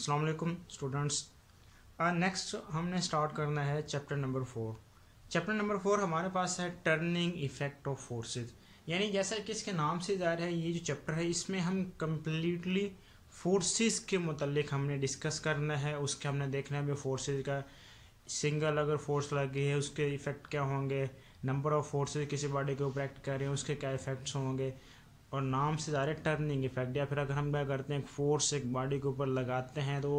अस्सलाम students next हमने start करना है chapter number four chapter number four हमारे पास है टर्निंग इफेक्ट ऑफ फोर्सेस यानी जैसा कि इसके नाम से ज़ाहिर है ये जो चैप्टर है इसमें हम कम्प्लीटली फोर्सेस के मतलब हमने डिस्कस करना है उसके हमने देखना है फोर्सेज का सिंगल अगर फोर्स लगी है उसके इफ़ेक्ट क्या होंगे नंबर ऑफ़ फोर्सेस किसी बॉडी के ऊपर एक्ट कर रहे हैं उसके क्या इफ़ेक्ट्स होंगे और नाम से ज़्यादा टर्निंग इफेक्ट या फिर अगर हम क्या करते हैं फोर्स एक बॉडी के ऊपर लगाते हैं तो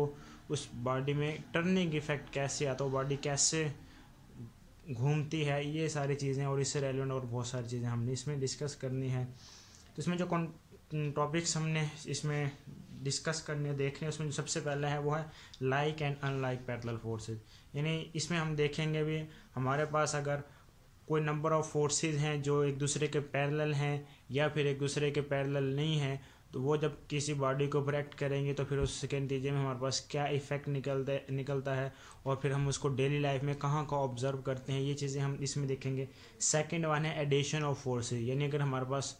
उस बॉडी में टर्निंग इफेक्ट कैसे आता है बॉडी कैसे घूमती है ये सारी चीज़ें और इससे रेलिवेंट और बहुत सारी चीज़ें हमने इसमें डिस्कस करनी है तो इसमें जो कौन टॉपिक्स हमने इसमें डिस्कस करने देखने उसमें जो सबसे पहला है वो है like and unlike parallel forces यानी इसमें हम देखेंगे भी हमारे पास अगर कोई नंबर ऑफ़ फोर्सेस हैं जो एक दूसरे के पैरेलल हैं या फिर एक दूसरे के पैरेलल नहीं हैं तो वो जब किसी बॉडी को प्रैक्ट करेंगे तो फिर उसके नतीजे में हमारे पास क्या इफ़ेक्ट निकलता निकलता है और फिर हम उसको डेली लाइफ में कहाँ कहाँ ऑब्जर्व करते हैं ये चीज़ें हम इसमें देखेंगे सेकेंड वन है एडिशन ऑफ फोर्सेज यानी अगर हमारे पास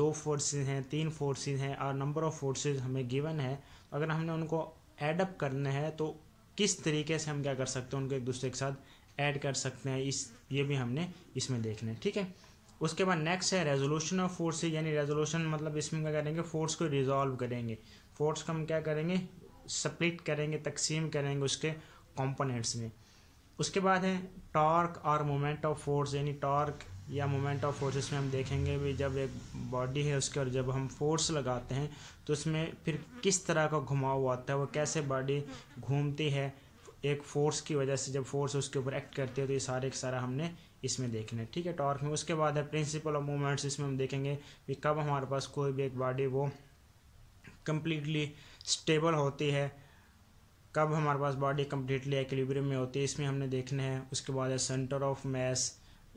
दो फोर्सेज हैं तीन फोर्सेज हैं और नंबर ऑफ़ फोर्सेज हमें गिवन है तो अगर हमने उनको एडअप करना है तो किस तरीके से हम क्या कर सकते हैं उनको एक दूसरे के साथ ऐड कर सकते हैं इस ये भी हमने इसमें देखना है ठीक है उसके बाद नेक्स्ट है रेजोल्यूशन ऑफ फ़ोर्स यानी रेजोल्यूशन मतलब इसमें क्या करेंगे फोर्स को रिजॉल्व करेंगे फोर्स को हम क्या करेंगे स्प्लिट करेंगे तकसीम करेंगे उसके कंपोनेंट्स में उसके बाद है टॉर्क और मोमेंट ऑफ फोर्स यानी टॉर्क या मोमेंट ऑफ फोर्स इसमें हम देखेंगे भी जब एक बॉडी है उसके और जब हम फोर्स लगाते हैं तो उसमें फिर किस तरह का घुमाव आता है वो कैसे बॉडी घूमती है एक फोर्स की वजह से जब फोर्स उसके ऊपर एक्ट करती है तो ये सारे के सारा हमने इसमें देखना है ठीक है टॉर्क में उसके बाद है प्रिंसिपल ऑफ मूवमेंट्स इसमें हम देखेंगे कि कब हमारे पास कोई भी एक बॉडी वो कम्प्लीटली स्टेबल होती है कब हमारे पास बॉडी कम्प्लीटली एक्लिब्रियम में होती है इसमें हमने देखने हैं उसके बाद है सेंटर ऑफ मैस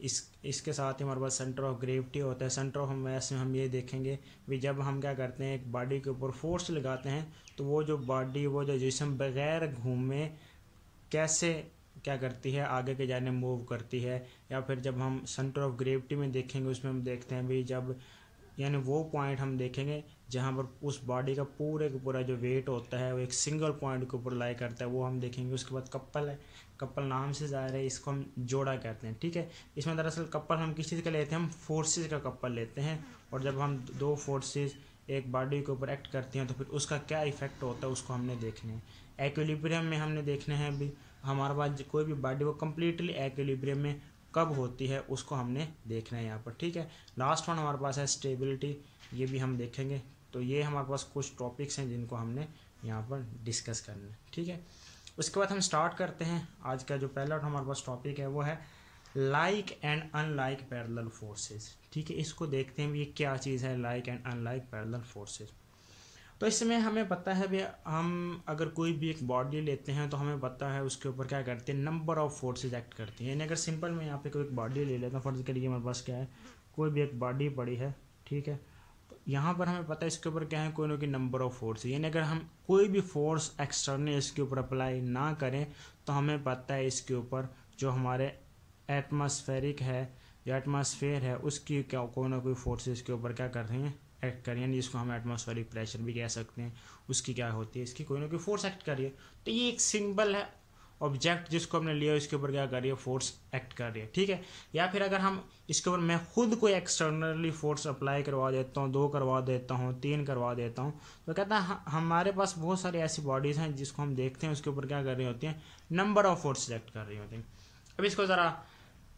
इस इसके साथ ही हमारे पास सेंटर ऑफ ग्रेविटी होता है सेंटर ऑफ मैस में हम ये देखेंगे कि जब हम क्या करते हैं एक बॉडी के ऊपर फोर्स लगाते हैं तो वो जो बॉडी वो जो जिसम बगैर घूमे कैसे क्या करती है आगे के जाने मूव करती है या फिर जब हम सेंटर ऑफ ग्रेविटी में देखेंगे उसमें हम देखते हैं भी जब यानी वो पॉइंट हम देखेंगे जहाँ पर उस बॉडी का पूरे का पूरा जो वेट होता है वो एक सिंगल पॉइंट के ऊपर लाई करता है वो हम देखेंगे उसके बाद कपल है कपल नाम से ज़ाहिर है इसको हम जोड़ा कहते हैं ठीक है इसमें दरअसल कपल हम किस चीज़ का लेते हैं हम फोर्सेज का कपल लेते हैं और जब हम दो फोर्सेज एक बॉडी के ऊपर एक्ट करती हैं तो फिर उसका क्या इफेक्ट होता है उसको हमने देखना है एक्विलिब्रियम में हमने देखने हैं अभी हमारे पास कोई भी बॉडी वो कम्प्लीटली एक्विलिब्रियम में कब होती है उसको हमने देखना है यहाँ पर ठीक है लास्ट वन हमारे पास है स्टेबिलिटी ये भी हम देखेंगे तो ये हमारे पास कुछ टॉपिक्स हैं जिनको हमने यहाँ पर डिस्कस करना है ठीक है उसके बाद हम स्टार्ट करते हैं आज का जो पहला हमारे पास टॉपिक है वो है like and unlike parallel forces ठीक है इसको देखते हैं ये क्या चीज़ है like and unlike parallel forces तो इसमें हमें पता है भी हम अगर कोई भी एक बॉडी लेते हैं तो हमें पता है उसके ऊपर क्या करते हैं नंबर ऑफ़ फोर्सेज एक्ट करती हैं यानी अगर सिंपल में यहाँ पे कोई एक बॉडी ले लेता हूँ फर्ज के लिए हमारे पास क्या है कोई भी एक बॉडी पड़ी है ठीक है तो यहाँ पर हमें पता है इसके ऊपर क्या है कोई ना कोई नंबर ऑफ़ फोर्स यानी अगर हम कोई भी फोर्स एक्सटर्नल इसके ऊपर अप्लाई ना करें तो हमें पता है इसके ऊपर जो हमारे एटमॉस्फेरिक है जो एटमॉस्फेयर है उसकी क्या कोई ना कोई फोर्सेस के ऊपर क्या कर रही हैं एक्ट कर रही है जिसको हम एटमॉस्फेरिक प्रेशर भी कह सकते हैं उसकी क्या होती है इसकी कोई ना कोई फोर्स एक्ट कर रही है तो ये एक सिंबल है ऑब्जेक्ट जिसको हमने लिया इसके ऊपर क्या कर रही है फोर्स एक्ट कर रही है ठीक है या फिर अगर हम इसके ऊपर मैं खुद कोई एक्सटर्नली फोर्स अप्लाई करवा देता हूँ दो करवा देता हूँ तीन करवा देता हूँ तो कहता है हाँ, हमारे पास बहुत सारी ऐसी बॉडीज़ हैं जिसको हम देखते हैं उसके ऊपर क्या कर रही होती हैं नंबर ऑफ फोर्स एक्ट कर रही होती हैं अब इसको ज़रा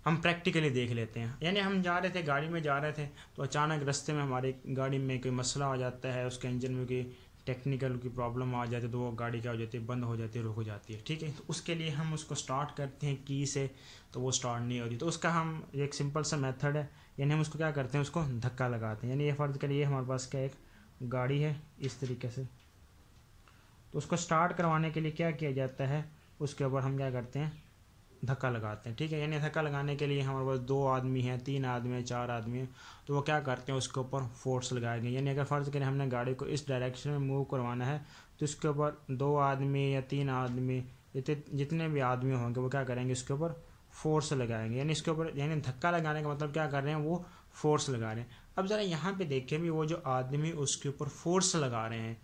हम प्रैक्टिकली देख लेते हैं यानी हम जा रहे थे गाड़ी में जा रहे थे तो अचानक रास्ते में हमारी गाड़ी में कोई मसला आ जाता है उसके इंजन में कोई टेक्निकल की प्रॉब्लम आ जाती है तो वो गाड़ी क्या हो जाती है बंद हो जाती है रुक हो जाती है ठीक है तो उसके लिए हम उसको स्टार्ट करते हैं की से तो वो स्टार्ट नहीं होती तो उसका हम एक सिंपल सा मेथड है यानी हम उसको क्या करते हैं उसको धक्का लगाते हैं यानी ये फर्ज करिए हमारे पास क्या एक गाड़ी है इस तरीके से तो उसको स्टार्ट करवाने के लिए क्या किया जाता है उसके ऊपर हम क्या करते हैं धक्का लगाते हैं ठीक है यानी धक्का लगाने के लिए हमारे पास दो आदमी हैं तीन आदमी हैं चार आदमी हैं तो वो क्या करते हैं उसके ऊपर फोर्स लगाएंगे यानी अगर फ़र्ज़ करें हमने गाड़ी को इस डायरेक्शन में मूव करवाना है तो इसके ऊपर दो आदमी या तीन आदमी जितने भी आदमी होंगे वो क्या करेंगे इसके ऊपर फोर्स लगाएंगे यानी इसके ऊपर यानी धक्का लगाने का मतलब क्या कर रहे हैं वो फोर्स लगा रहे हैं अब ज़रा यहाँ पर देखें भी वो जो आदमी उसके ऊपर फोर्स लगा रहे हैं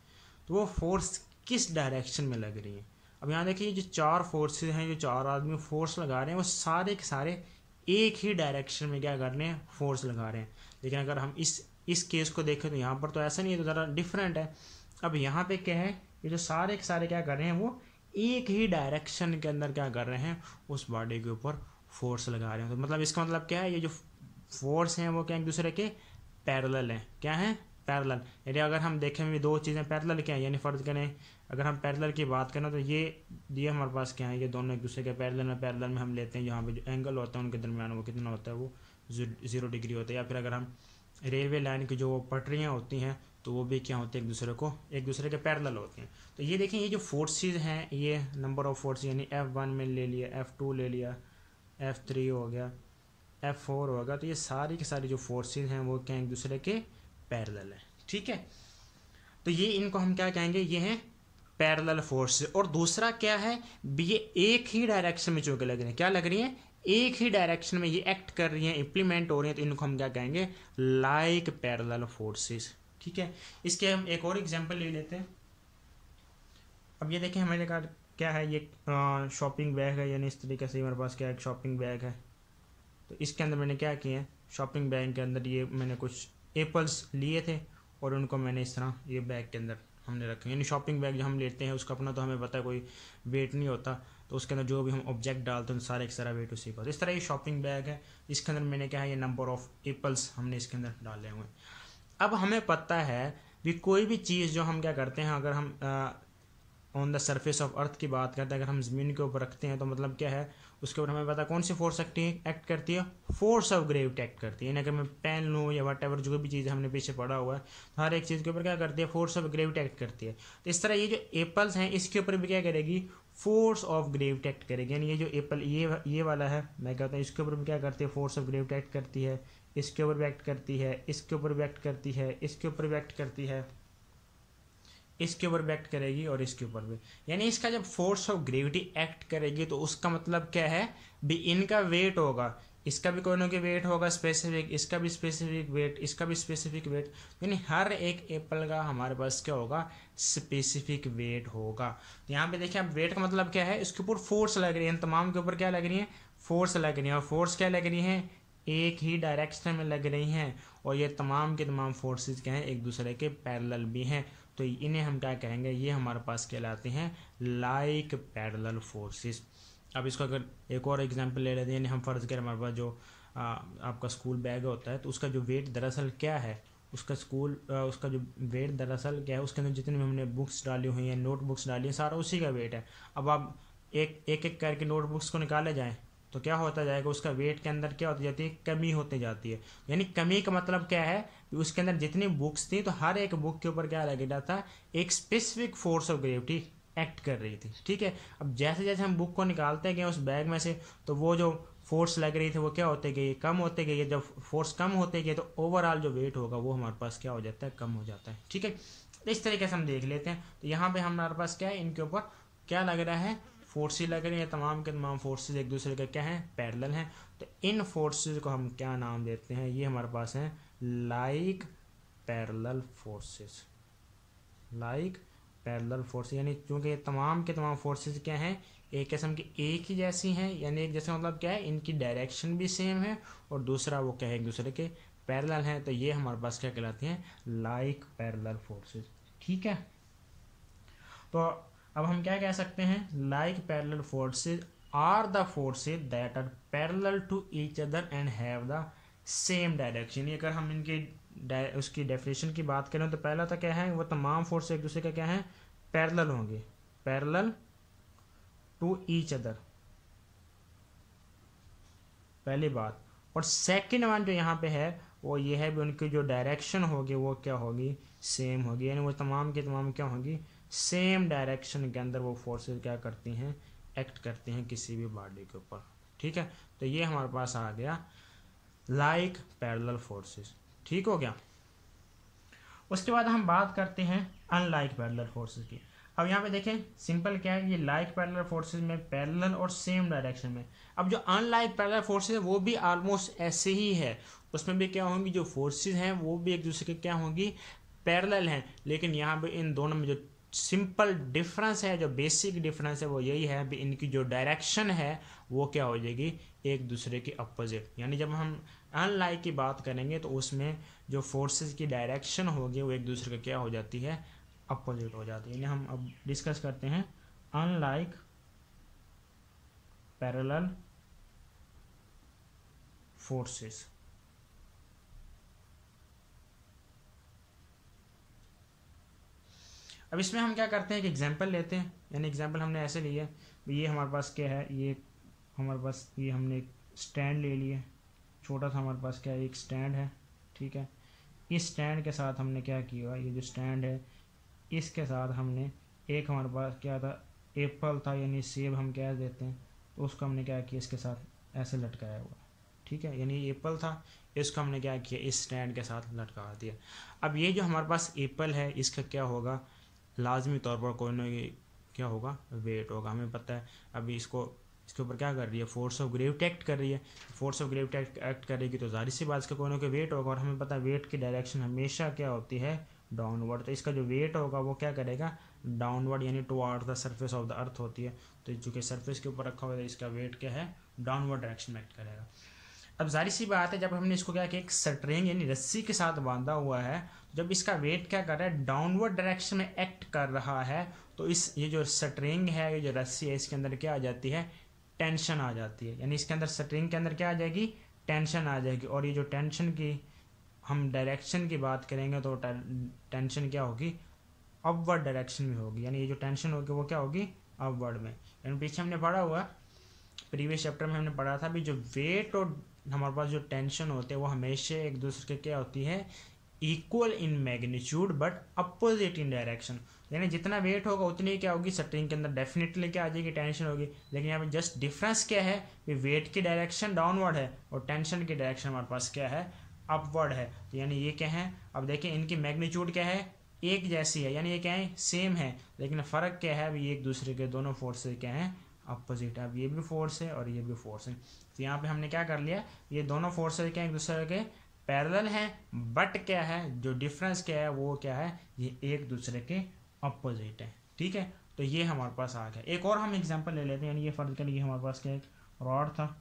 तो वो फोर्स किस डायरेक्शन में लग रही है अब यहाँ देखिए जो चार फोर्सेज हैं जो चार आदमी फोर्स लगा रहे हैं वो सारे के सारे एक ही डायरेक्शन में क्या कर रहे हैं फोर्स लगा रहे हैं लेकिन अगर हम इस इस केस को देखें तो यहाँ पर तो ऐसा नहीं है तो ज़रा डिफरेंट है अब यहाँ पे क्या है ये जो सारे के सारे क्या कर रहे हैं वो एक ही डायरेक्शन के अंदर क्या कर रहे हैं उस बॉडी के ऊपर फोर्स लगा रहे हैं तो मतलब इसका मतलब क्या है ये जो फोर्स हैं वो क्या एक दूसरे के पैरल हैं क्या हैं पैरल यानी अगर हम देखें दो चीज़ें पैरल क्या हैं यानी फ़र्ज़ करें अगर हम पैरल की बात करें तो ये ये हमारे पास क्या है ये दोनों एक दूसरे के पैरल में पैरल में हम लेते हैं यहाँ पे जो एंगल होता है उनके दरमियान वो कितना होता है वो ज़ीरो डिग्री होता है या फिर अगर हम रेलवे लाइन की जो पटरियाँ होती हैं तो वो भी क्या होती है एक दूसरे को एक दूसरे के पैरल होते हैं तो ये देखें ये जो फोर्सेज हैं ये नंबर ऑफ़ फोर्स यानी एफ़ वन में ले लिया एफ़ टू ले लिया एफ़ थ्री हो गया एफ़ फोर हो गया तो ये सारी की सारी जो फोर्सेज हैं वो क्या एक दूसरे के पैरल है ठीक है तो ये इनको हम क्या कहेंगे ये हैं पैरल फोर्स और दूसरा क्या है ये एक ही डायरेक्शन में कि लग रही हैं क्या लग रही हैं एक ही डायरेक्शन में ये एक्ट कर रही हैं इम्प्लीमेंट हो रही हैं तो इनको हम क्या कहेंगे लाइक पैरल फोर्सेस ठीक है इसके हम एक और एग्जाम्पल ले लेते हैं अब ये देखें हमारे का क्या है ये शॉपिंग बैग है यानी इस तरीके से हमारे पास क्या है शॉपिंग बैग है तो इसके अंदर मैंने क्या किया है शॉपिंग बैग के अंदर ये मैंने कुछ एप्पल्स लिए थे और उनको मैंने इस तरह ये बैग के अंदर हमने रखे यानी शॉपिंग बैग जो हम लेते हैं उसका अपना तो हमें पता है कोई वेट नहीं होता तो उसके अंदर जो भी हम ऑब्जेक्ट डालते हैं सारे एक सारा वेट उसी का तो इस तरह ये शॉपिंग बैग है इसके अंदर मैंने क्या है ये नंबर ऑफ़ एप्पल्स हमने इसके अंदर डाले हुए हैं अब हमें पता है भी कोई भी चीज़ जो हम क्या करते हैं अगर हम on the surface of earth की बात करते हैं अगर हम ज़मीन के ऊपर रखते हैं तो मतलब क्या है उसके ऊपर हमें पता कौन सी फोर्स एक्ट एक्ट करती है फोर्स ऑफ ग्रेविटी एक्ट करती है यानी अगर मैं पेन लूँ या वट एवर जो भी चीज़ हमने पीछे पढ़ा हुआ है तो हर एक चीज़ के ऊपर क्या करती है फोर्स ऑफ ग्रेविटी एक्ट करती है तो इस तरह ये जो एप्पल्स हैं इसके ऊपर भी क्या करेगी फोर्स ऑफ ग्रेविटी एक्ट करेगी यानी ये जो एप्पल ये ये वाला है मैं कहता हूँ इसके ऊपर भी क्या करती है फोर्स ऑफ ग्रेविटी एक्ट करती है इसके ऊपर भी एक्ट करती है इसके ऊपर भी एक्ट करती है इसके ऊपर भी एक्ट करती है इसके ऊपर भी एक्ट करेगी और इसके ऊपर भी यानी इसका जब फोर्स ऑफ ग्रेविटी एक्ट करेगी तो उसका मतलब क्या है भी इनका वेट होगा इसका भी कोनों के वेट होगा स्पेसिफिक इसका भी स्पेसिफिक वेट इसका भी स्पेसिफिक वेट यानी हर एक एप्पल का हमारे पास क्या होगा स्पेसिफिक वेट होगा तो यहाँ पे देखिए आप वेट का मतलब क्या है इसके ऊपर फोर्स लग रही है इन तमाम के ऊपर क्या लग रही है फोर्स लग रही है और फोर्स क्या लग रही है एक ही डायरेक्शन में लग रही हैं और ये तमाम के तमाम फोर्सेस क्या हैं एक दूसरे के पैरेलल भी हैं तो इन्हें हम क्या कहेंगे ये हमारे पास कहलाते हैं लाइक पैरल फोर्सेस अब इसको अगर एक और एग्जाम्पल ले लेते हैं यानी हम फ़र्ज़ करें हमारे पास जो आ, आपका स्कूल बैग होता है तो उसका जो वेट दरअसल क्या है उसका स्कूल उसका जो वेट दरअसल क्या है उसके अंदर जितने भी हमने बुक्स डाली हुई हैं नोटबुक्स डाली हैं सारा उसी का वेट है अब आप एक एक एक करके नोटबुक्स को निकाले जाएँ तो क्या होता जाएगा उसका वेट के अंदर क्या होती जाती है कमी होती जाती है यानी कमी का मतलब क्या है उसके अंदर जितनी बुक्स थी तो हर एक बुक के ऊपर क्या लग था एक specific force of gravity act कर रही थी ठीक है अब जैसे जैसे हम बुक को निकालते गए उस बैग में से तो वो जो फोर्स लग रही थी वो क्या होते गई कम होते गई जब फोर्स कम होते गए तो ओवरऑल जो वेट होगा वो हमारे पास क्या हो जाता है कम हो जाता है ठीक है इस तरीके से हम देख लेते हैं तो यहाँ पे हमारे पास क्या है इनके ऊपर क्या लग रहा है फोर्सेज लग रही हैं तमाम के तमाम फोर्सेज एक दूसरे के क्या हैं पैरल हैं तो इन फोर्सेज को हम क्या नाम देते हैं ये हमारे पास हैं like parallel forces like parallel force यानी क्योंकि ये तमाम के तमाम फोर्सेज क्या हैं एक किस्म की एक ही जैसी हैं यानी एक जैसे मतलब क्या है इनकी डायरेक्शन भी सेम है और दूसरा वो क्या है एक दूसरे के पैरल हैं तो ये हमारे पास क्या कहलाती हैं लाइक पैरल फोर्सेज ठीक है तो अब हम क्या कह सकते हैं like parallel forces are the forces that are parallel to each other and have the same direction अगर हम इनकी उसकी डेफिनेशन की बात करें तो पहला तो क्या है वो तमाम फोर्स एक दूसरे का क्या है पैरल होंगे पैरल टू ईच अदर पहली बात और सेकंड वन जो यहाँ पे है वो ये है भी उनकी जो डायरेक्शन होगी वो क्या होगी सेम होगी यानी वो तमाम के तमाम क्या होगी सेम डायरेक्शन के अंदर वो फोर्सेस क्या करती हैं एक्ट करती हैं किसी भी बॉडी के ऊपर ठीक है तो ये हमारे पास आ गया लाइक पैरेलल फोर्सेस ठीक हो गया उसके बाद हम बात करते हैं अनलाइक पैरेलल फोर्सेस की अब यहाँ पे देखें सिंपल क्या है ये लाइक पैरेलल फोर्सेज में पैरल और सेम डायरेक्शन में अब जो अनलाइक पैरेलल फोर्सेज है वो भी ऑलमोस्ट ऐसे ही है उसमें भी क्या होंगी जो फोर्सेज हैं वो भी एक दूसरे के क्या होंगी पैरल हैं लेकिन यहाँ पे इन दोनों में जो सिंपल डिफरेंस है जो बेसिक डिफरेंस है वो यही है भी इनकी जो डायरेक्शन है वो क्या हो जाएगी एक दूसरे के अपोजिट यानी जब हम अनलाइक की बात करेंगे तो उसमें जो फोर्सेस की डायरेक्शन होगी वो एक दूसरे का क्या हो जाती है अपोजिट हो जाती है यानी हम अब डिस्कस करते हैं अनलाइक पैरेलल फोर्सेस अब इसमें हम क्या करते हैं एक एग्जाम्पल लेते हैं यानी एग्जाम्पल हमने ऐसे लिए तो ये हमारे पास क्या है ये हमारे पास ये हमने एक स्टैंड ले लिए छोटा सा हमारे पास क्या है एक स्टैंड है ठीक है इस स्टैंड के साथ हमने क्या किया ये जो स्टैंड है इसके साथ हमने एक हमारे पास क्या था एप्पल था यानी सेब हम क्या देते हैं तो उसको हमने क्या किया इसके साथ ऐसे लटकाया हुआ ठीक है यानी एप्पल था इसको हमने क्या किया इस स्टैंड के साथ लटका दिया अब ये जो हमारे पास एप्पल है इसका क्या होगा लाजमी तौर पर कोई ना क्या होगा वेट होगा हमें पता है अभी इसको इसके ऊपर क्या कर रही है फोर्स ऑफ ग्रेविट एक्ट कर रही है force of gravity act act करेगी तो जाहिर सी बात इसका कोई ना कोई वेट होगा और हमें पता है वेट की डायरेक्शन हमेशा क्या होती है डाउनवर्ड तो इसका जो वेट होगा वो क्या करेगा डाउनवर्ड यानी to the surface of the earth होती है तो चूँकि सर्फेस के ऊपर रखा हुआ है तो इसका वेट क्या है डाउनवर्ड डायरेक्शन में एक्ट करेगा अब जारी सी बात है जब हमने इसको क्या कि एक सटरिंग यानी रस्सी के साथ बांधा हुआ है तो जब इसका वेट क्या कर रहा है डाउनवर्ड डायरेक्शन में एक्ट कर रहा है तो इस ये जो सटरिंग है ये जो रस्सी है इसके अंदर क्या आ जाती है टेंशन आ जाती है यानी इसके अंदर सटरिंग के अंदर क्या आ जाएगी टेंशन आ जाएगी और ये जो टेंशन की हम डायरेक्शन की बात करेंगे तो टेंशन क्या होगी अपवर्ड डायरेक्शन में होगी यानी ये जो टेंशन होगी वो क्या होगी अपवर्ड में यानी पीछे हमने पढ़ा हुआ प्रीवियस चैप्टर में हमने पढ़ा था भी जो वेट और हमारे पास जो टेंशन होते हैं वो हमेशा एक दूसरे के क्या होती है equal in magnitude but opposite in direction यानी जितना वेट होगा उतनी ही क्या होगी सटरिंग के अंदर डेफिनेटली क्या आ जाएगी टेंशन होगी लेकिन यहाँ पे जस्ट डिफरेंस क्या है कि वेट की डायरेक्शन डाउनवर्ड है और टेंशन की डायरेक्शन हमारे पास क्या है अपवर्ड है तो यानी ये क्या है अब देखिए इनकी मैग्नीट्यूड क्या है एक जैसी है यानी ये क्या है सेम है लेकिन फ़र्क क्या है अभी एक दूसरे के दोनों फोर्सेज क्या हैं अपोजिट अब ये भी फोर्स है और ये भी फोर्स है तो यहाँ पे हमने क्या कर लिया ये दोनों फोर्सेज क्या एक दूसरे के पैरेलल हैं बट क्या है जो डिफरेंस क्या है वो क्या है ये एक दूसरे के अपोजिट है ठीक है तो ये हमारे पास आ गया एक और हम एग्जाम्पल ले लेते हैं यानी ये फर्ज कर लिए हमारे पास क्या एक रॉड था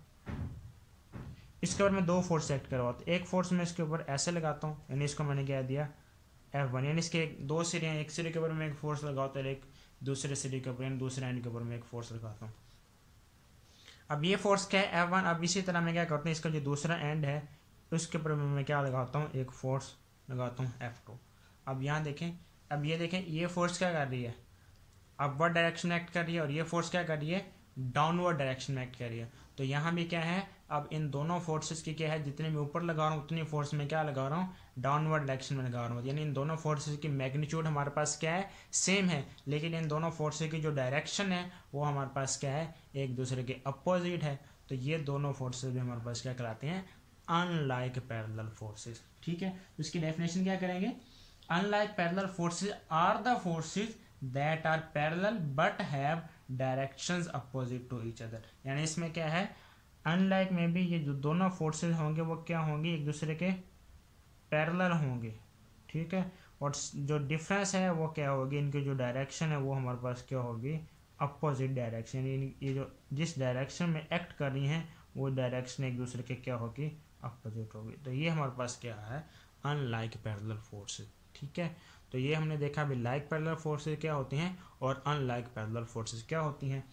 इसके ऊपर मैं दो फोर्स एक्ट करवाता एक फोर्स मैं इसके ऊपर ऐसे लगाता हूँ यानी इसको मैंने क्या दिया एफ वन यानी इसके दो सिरे हैं एक सिरे के ऊपर मैं एक फोर्स लगाता हूँ एक दूसरे सिटी के ऊपर यानी दूसरे एंड के ऊपर मैं एक फोर्स लगाता हूँ अब ये फोर्स क्या है एफ वन अब इसी तरह मैं क्या करता हूँ इसका जो दूसरा एंड है उसके ऊपर मैं क्या लगाता हूँ एक फोर्स लगाता हूँ एफ टू अब यहाँ देखें अब ये देखें ये फोर्स क्या कर रही है अपवर्ड डायरेक्शन एक्ट कर रही है और ये फोर्स क्या कर रही है डाउनवर्ड डायरेक्शन में एक्ट कर रही है तो यहाँ भी क्या है अब इन दोनों फोर्सेस की क्या है जितने मैं ऊपर लगा रहा हूँ उतनी फोर्स में क्या लगा रहा हूँ डाउनवर्ड डायरेक्शन में लगा रहा हूँ यानी इन दोनों फोर्सेस की मैग्नीट्यूड हमारे पास क्या है सेम है लेकिन इन दोनों फोर्सेस की जो डायरेक्शन है वो हमारे पास क्या है एक दूसरे के अपोजिट है तो ये दोनों फोर्सेज भी हमारे पास क्या कराते हैं अनलाइक पैरल फोर्सेज ठीक है उसकी तो डेफिनेशन क्या करेंगे unlike parallel forces are the forces that are parallel but have directions opposite to each other यानी इसमें क्या है अनलाइक में भी ये जो दोनों फोर्सेज होंगे वो क्या होंगे एक दूसरे के पैरलर होंगे ठीक है और जो डिफरेंस है वो क्या होगी इनकी जो डायरेक्शन है वो हमारे पास क्या होगी अपोजिट डायरेक्शन ये जो जिस डायरेक्शन में एक्ट कर रही हैं वो डायरेक्शन एक दूसरे के क्या होगी अपोजिट होगी तो ये हमारे पास क्या है अनलाइक पैरलर फोर्सेज ठीक है तो ये हमने देखा अभी लाइक पैरलर फोर्सेज क्या होती हैं और अनलाइक पैरलर फोर्सेज क्या होती हैं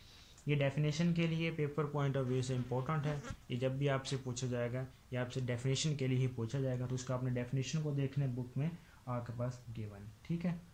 ये डेफिनेशन के लिए पेपर पॉइंट ऑफ व्यू से इंपॉर्टेंट है ये जब भी आपसे पूछा जाएगा या आपसे डेफिनेशन के लिए ही पूछा जाएगा तो उसका आपने डेफिनेशन को देखने बुक में आपके पास गिवन ठीक है